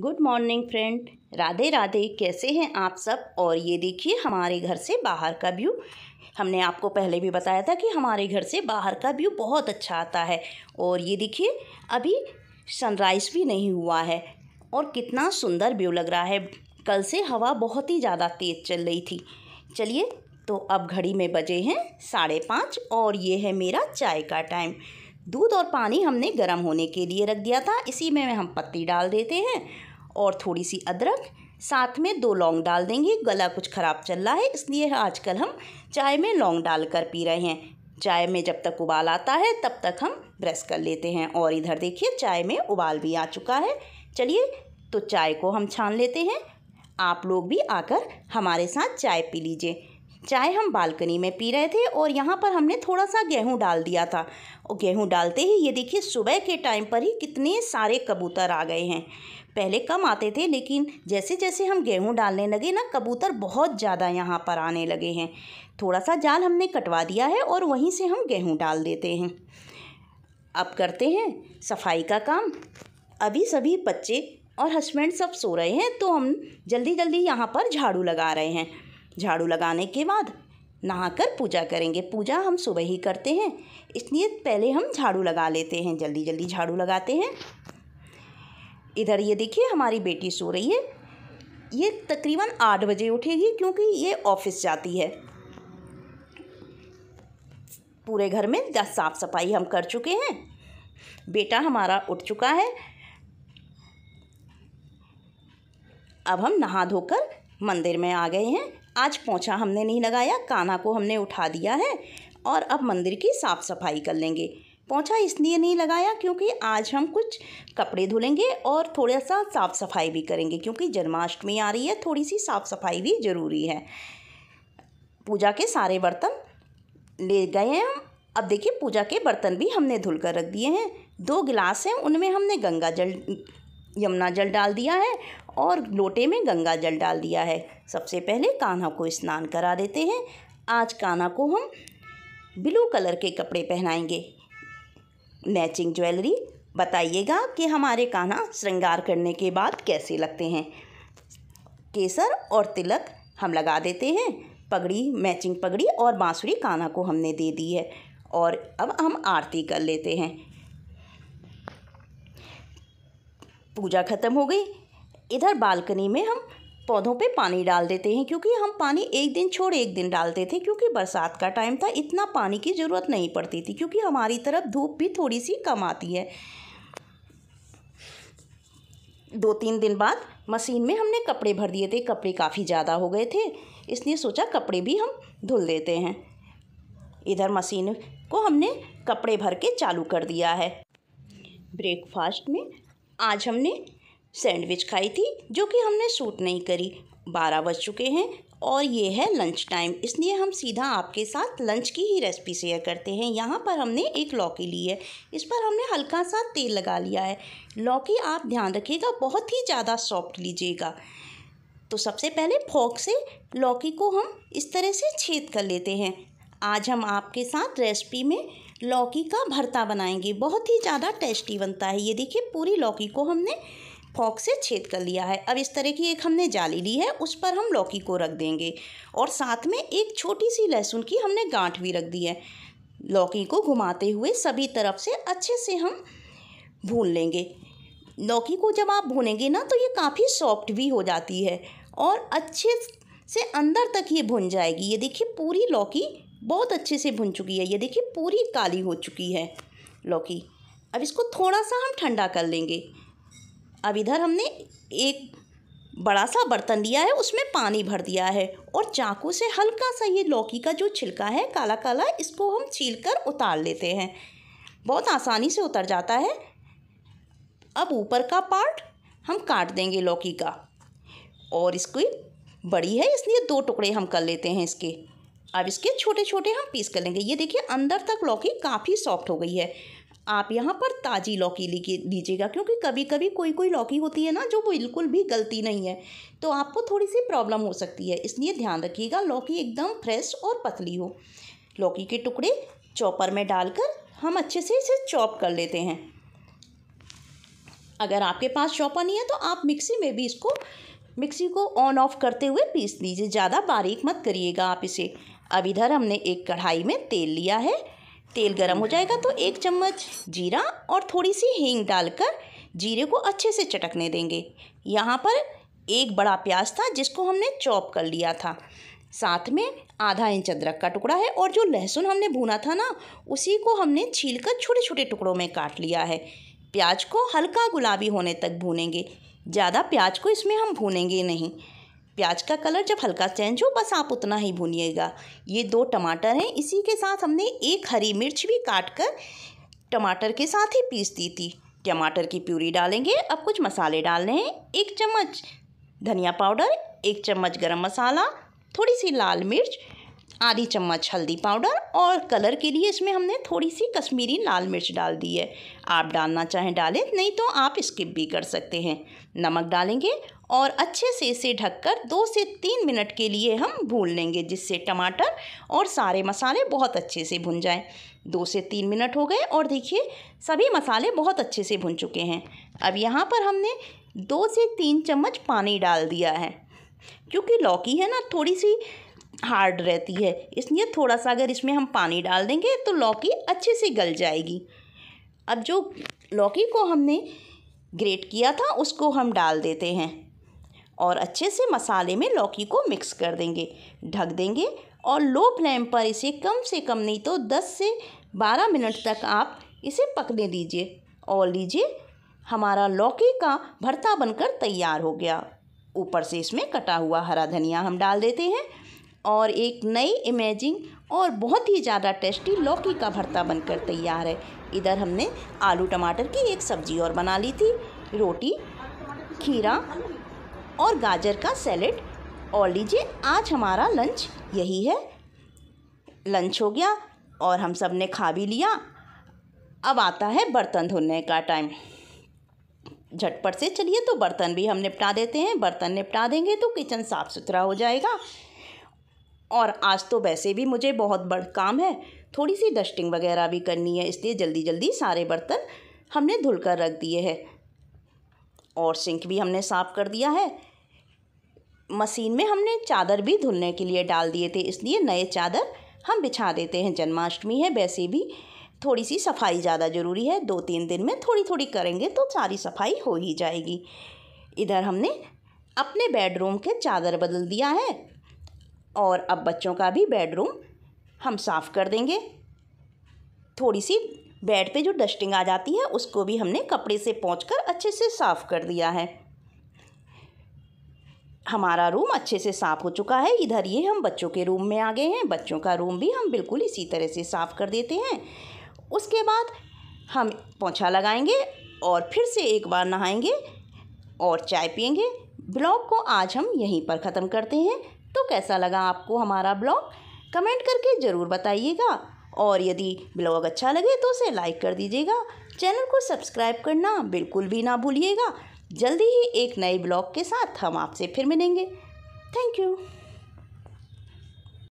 good morning friend Radhe Radhe कैसे हैं आप सब और ये देखिए हमारे घर से बाहर का व्यू हमने आपको पहले भी बताया था कि हमारे घर से बाहर का व्यू बहुत अच्छा आता है और ये देखिए अभी सनराइज़ भी नहीं हुआ है और कितना सुंदर व्यू लग रहा है कल से हवा बहुत ही ज़्यादा तेज़ चल रही थी चलिए तो अब घड़ी में बजे हैं साढ़े पाँच और ये है मेरा चाय का टाइम दूध और पानी हमने गर्म होने के लिए रख दिया था इसी में हम पत्ती डाल देते हैं और थोड़ी सी अदरक साथ में दो लौंग डाल देंगे गला कुछ ख़राब चल रहा है इसलिए आजकल हम चाय में लौंग डाल कर पी रहे हैं चाय में जब तक उबाल आता है तब तक हम ब्रश कर लेते हैं और इधर देखिए चाय में उबाल भी आ चुका है चलिए तो चाय को हम छान लेते हैं आप लोग भी आकर हमारे साथ चाय पी लीजिए चाय हम बालकनी में पी रहे थे और यहाँ पर हमने थोड़ा सा गेहूँ डाल दिया था और गेहूँ डालते ही ये देखिए सुबह के टाइम पर ही कितने सारे कबूतर आ गए हैं पहले कम आते थे लेकिन जैसे जैसे हम गेहूँ डालने लगे ना कबूतर बहुत ज़्यादा यहाँ पर आने लगे हैं थोड़ा सा जाल हमने कटवा दिया है और वहीं से हम गेहूँ डाल देते हैं अब करते हैं सफाई का काम अभी सभी बच्चे और हस्बैंड सब सो रहे हैं तो हम जल्दी जल्दी यहाँ पर झाड़ू लगा रहे हैं झाड़ू लगाने के बाद नहाकर पूजा करेंगे पूजा हम सुबह ही करते हैं इसलिए पहले हम झाड़ू लगा लेते हैं जल्दी जल्दी झाड़ू लगाते हैं इधर ये देखिए हमारी बेटी सो रही है ये तकरीबन आठ बजे उठेगी क्योंकि ये ऑफिस जाती है पूरे घर में साफ़ सफाई हम कर चुके हैं बेटा हमारा उठ चुका है अब हम नहा धोकर मंदिर में आ गए हैं आज पोछा हमने नहीं लगाया काना को हमने उठा दिया है और अब मंदिर की साफ़ सफाई कर लेंगे पोछा इसलिए नहीं लगाया क्योंकि आज हम कुछ कपड़े धुलेंगे और थोड़ा सा साफ़ सफाई भी करेंगे क्योंकि जन्माष्टमी आ रही है थोड़ी सी साफ़ सफाई भी ज़रूरी है पूजा के सारे बर्तन ले गए हैं अब देखिए पूजा के बर्तन भी हमने धुल कर रख दिए हैं दो गिलास हैं उनमें हमने गंगा जल यमुना जल डाल दिया है और लोटे में गंगा जल डाल दिया है सबसे पहले कान्हा को स्नान करा देते हैं आज कान्हा को हम ब्लू कलर के कपड़े पहनाएंगे मैचिंग ज्वेलरी बताइएगा कि हमारे कान्हा श्रृंगार करने के बाद कैसे लगते हैं केसर और तिलक हम लगा देते हैं पगड़ी मैचिंग पगड़ी और बांसुरी कान्हा को हमने दे दी है और अब हम आरती कर लेते हैं पूजा ख़त्म हो गई इधर बालकनी में हम पौधों पे पानी डाल देते हैं क्योंकि हम पानी एक दिन छोड़ एक दिन डालते थे क्योंकि बरसात का टाइम था इतना पानी की ज़रूरत नहीं पड़ती थी क्योंकि हमारी तरफ धूप भी थोड़ी सी कम आती है दो तीन दिन बाद मशीन में हमने कपड़े भर दिए थे कपड़े काफ़ी ज़्यादा हो गए थे इसलिए सोचा कपड़े भी हम धुल देते हैं इधर मशीन को हमने कपड़े भर के चालू कर दिया है ब्रेकफास्ट में आज हमने सैंडविच खाई थी जो कि हमने सूट नहीं करी बारह बज चुके हैं और ये है लंच टाइम इसलिए हम सीधा आपके साथ लंच की ही रेसिपी शेयर करते हैं यहाँ पर हमने एक लौकी ली है इस पर हमने हल्का सा तेल लगा लिया है लौकी आप ध्यान रखिएगा बहुत ही ज़्यादा सॉफ्ट लीजिएगा तो सबसे पहले फोक से लौकी को हम इस तरह से छेद कर लेते हैं आज हम आपके साथ रेसिपी में लौकी का भरता बनाएंगे बहुत ही ज़्यादा टेस्टी बनता है ये देखिए पूरी लौकी को हमने फॉक से छेद कर लिया है अब इस तरह की एक हमने जाली ली है उस पर हम लौकी को रख देंगे और साथ में एक छोटी सी लहसुन की हमने गांठ भी रख दी है लौकी को घुमाते हुए सभी तरफ से अच्छे से हम भून लेंगे लौकी को जब आप भूनेंगे ना तो ये काफ़ी सॉफ्ट भी हो जाती है और अच्छे से अंदर तक ये भुन जाएगी ये देखिए पूरी लौकी बहुत अच्छे से भुन चुकी है ये देखिए पूरी काली हो चुकी है लौकी अब इसको थोड़ा सा हम ठंडा कर लेंगे अब इधर हमने एक बड़ा सा बर्तन लिया है उसमें पानी भर दिया है और चाकू से हल्का सा ये लौकी का जो छिलका है काला काला इसको हम छील कर उतार लेते हैं बहुत आसानी से उतर जाता है अब ऊपर का पार्ट हम काट देंगे लौकी का और इसकी बड़ी है इसलिए दो टुकड़े हम कर लेते हैं इसके अब इसके छोटे छोटे हम पीस कर लेंगे ये देखिए अंदर तक लौकी काफ़ी सॉफ्ट हो गई है आप यहाँ पर ताज़ी लौकी लीजिएगा क्योंकि कभी कभी कोई कोई लौकी होती है ना जो बिल्कुल भी गलती नहीं है तो आपको थोड़ी सी प्रॉब्लम हो सकती है इसलिए ध्यान रखिएगा लौकी एकदम फ्रेश और पतली हो लौकी के टुकड़े चॉपर में डालकर हम अच्छे से इसे चॉप कर लेते हैं अगर आपके पास चॉपर नहीं है तो आप मिक्सी में भी इसको मिक्सी को ऑन ऑफ करते हुए पीस लीजिए ज़्यादा बारीक मत करिएगा आप इसे अब इधर हमने एक कढ़ाई में तेल लिया है तेल गर्म हो जाएगा तो एक चम्मच जीरा और थोड़ी सी हींग डालकर जीरे को अच्छे से चटकने देंगे यहाँ पर एक बड़ा प्याज था जिसको हमने चॉप कर लिया था साथ में आधा इंच अदरक का टुकड़ा है और जो लहसुन हमने भुना था ना उसी को हमने छील कर छोटे छोटे टुकड़ों में काट लिया है प्याज को हल्का गुलाबी होने तक भूनेंगे ज़्यादा प्याज को इसमें हम भूनेंगे नहीं प्याज का कलर जब हल्का चेंज हो बस आप उतना ही भूनिएगा ये दो टमाटर हैं इसी के साथ हमने एक हरी मिर्च भी काट कर टमाटर के साथ ही पीस दी थी टमाटर की प्यूरी डालेंगे अब कुछ मसाले डालने हैं एक चम्मच धनिया पाउडर एक चम्मच गरम मसाला थोड़ी सी लाल मिर्च आधी चम्मच हल्दी पाउडर और कलर के लिए इसमें हमने थोड़ी सी कश्मीरी लाल मिर्च डाल दी है आप डालना चाहें डालें नहीं तो आप स्किप भी कर सकते हैं नमक डालेंगे और अच्छे से इसे ढककर दो से तीन मिनट के लिए हम भून लेंगे जिससे टमाटर और सारे मसाले बहुत अच्छे से भुन जाएं दो से तीन मिनट हो गए और देखिए सभी मसाले बहुत अच्छे से भुन चुके हैं अब यहाँ पर हमने दो से तीन चम्मच पानी डाल दिया है क्योंकि लौकी है ना थोड़ी सी हार्ड रहती है इसलिए थोड़ा सा अगर इसमें हम पानी डाल देंगे तो लौकी अच्छे से गल जाएगी अब जो लौकी को हमने ग्रेट किया था उसको हम डाल देते हैं और अच्छे से मसाले में लौकी को मिक्स कर देंगे ढक देंगे और लो फ्लेम पर इसे कम से कम नहीं तो 10 से 12 मिनट तक आप इसे पकने दीजिए और लीजिए हमारा लौकी का भरता बनकर तैयार हो गया ऊपर से इसमें कटा हुआ हरा धनिया हम डाल देते हैं और एक नई इमेजिंग और बहुत ही ज़्यादा टेस्टी लौकी का भरता बनकर तैयार है इधर हमने आलू टमाटर की एक सब्ज़ी और बना ली थी रोटी खीरा और गाजर का सैलेड और लीजिए आज हमारा लंच यही है लंच हो गया और हम सब ने खा भी लिया अब आता है बर्तन धोने का टाइम झटपट से चलिए तो बर्तन भी हम निपटा देते हैं बर्तन निपटा देंगे तो किचन साफ़ सुथरा हो जाएगा और आज तो वैसे भी मुझे बहुत बड़ काम है थोड़ी सी डस्टिंग वगैरह भी करनी है इसलिए जल्दी जल्दी सारे बर्तन हमने धुल कर रख दिए हैं और सिंक भी हमने साफ़ कर दिया है मशीन में हमने चादर भी धुलने के लिए डाल दिए थे इसलिए नए चादर हम बिछा देते हैं जन्माष्टमी है वैसे भी थोड़ी सी सफाई ज़्यादा ज़रूरी है दो तीन दिन में थोड़ी थोड़ी करेंगे तो सारी सफाई हो ही जाएगी इधर हमने अपने बेडरूम के चादर बदल दिया है और अब बच्चों का भी बेडरूम हम साफ़ कर देंगे थोड़ी सी बेड पे जो डस्टिंग आ जाती है उसको भी हमने कपड़े से पहुँच कर अच्छे से साफ़ कर दिया है हमारा रूम अच्छे से साफ़ हो चुका है इधर ये हम बच्चों के रूम में आ गए हैं बच्चों का रूम भी हम बिल्कुल इसी तरह से साफ़ कर देते हैं उसके बाद हम पोछा लगाएंगे और फिर से एक बार नहाएंगे और चाय पियेंगे ब्लॉग को आज हम यहीं पर ख़त्म करते हैं तो कैसा लगा आपको हमारा ब्लॉग कमेंट करके ज़रूर बताइएगा और यदि ब्लॉग अच्छा लगे तो उसे लाइक कर दीजिएगा चैनल को सब्सक्राइब करना बिल्कुल भी ना भूलिएगा जल्दी ही एक नए ब्लॉग के साथ हम आपसे फिर मिलेंगे थैंक यू